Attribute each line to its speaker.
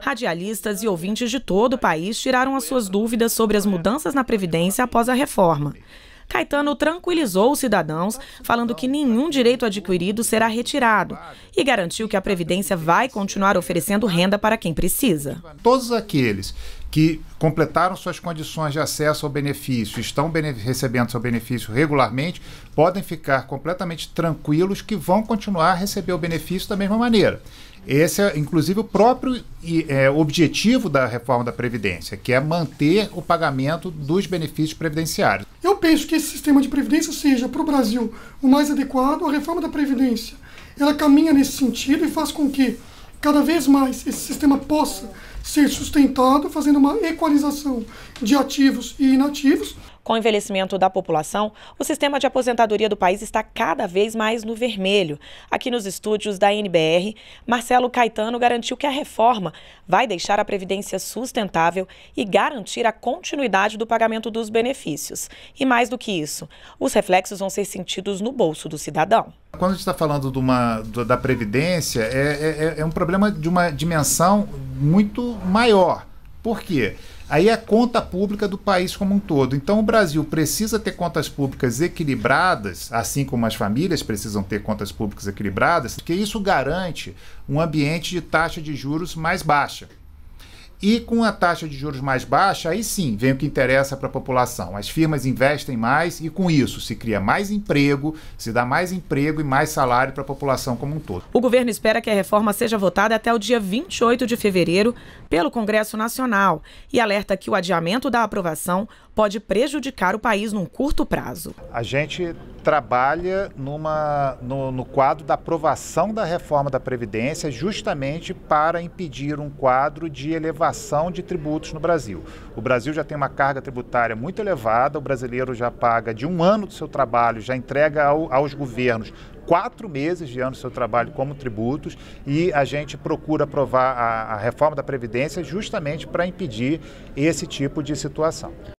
Speaker 1: Radialistas e ouvintes de todo o país tiraram as suas dúvidas sobre as mudanças na Previdência após a reforma. Caetano tranquilizou os cidadãos, falando que nenhum direito adquirido será retirado e garantiu que a Previdência vai continuar oferecendo renda para quem precisa.
Speaker 2: Todos aqueles que completaram suas condições de acesso ao benefício, estão bene recebendo seu benefício regularmente, podem ficar completamente tranquilos que vão continuar a receber o benefício da mesma maneira. Esse é, inclusive, o próprio é, objetivo da reforma da Previdência, que é manter o pagamento dos benefícios previdenciários.
Speaker 1: Eu penso que esse sistema de previdência seja, para o Brasil, o mais adequado. A reforma da Previdência ela caminha nesse sentido e faz com que cada vez mais esse sistema possa ser sustentado, fazendo uma equalização de ativos e inativos. Com o envelhecimento da população, o sistema de aposentadoria do país está cada vez mais no vermelho. Aqui nos estúdios da NBR, Marcelo Caetano garantiu que a reforma vai deixar a Previdência sustentável e garantir a continuidade do pagamento dos benefícios. E mais do que isso, os reflexos vão ser sentidos no bolso do cidadão quando
Speaker 2: a gente está falando de uma, do, da Previdência, é, é, é, é um problema de uma dimensão muito maior. Por quê? Aí é a conta pública do país como um todo. Então o Brasil precisa ter contas públicas equilibradas, assim como as famílias precisam ter contas públicas equilibradas, porque isso garante um ambiente de taxa de juros mais baixa. E com a taxa de juros mais baixa, aí sim vem o que interessa para a população. As firmas investem mais e com isso se cria mais emprego, se dá mais emprego e mais salário para a população como um todo.
Speaker 1: O governo espera que a reforma seja votada até o dia 28 de fevereiro, pelo Congresso Nacional e alerta que o adiamento da aprovação pode prejudicar o país num curto prazo.
Speaker 2: A gente trabalha numa, no, no quadro da aprovação da reforma da Previdência justamente para impedir um quadro de elevação de tributos no Brasil. O Brasil já tem uma carga tributária muito elevada, o brasileiro já paga de um ano do seu trabalho, já entrega ao, aos governos quatro meses de ano do seu trabalho como tributos e a gente procura aprovar a, a reforma da Previdência justamente para impedir esse tipo de situação.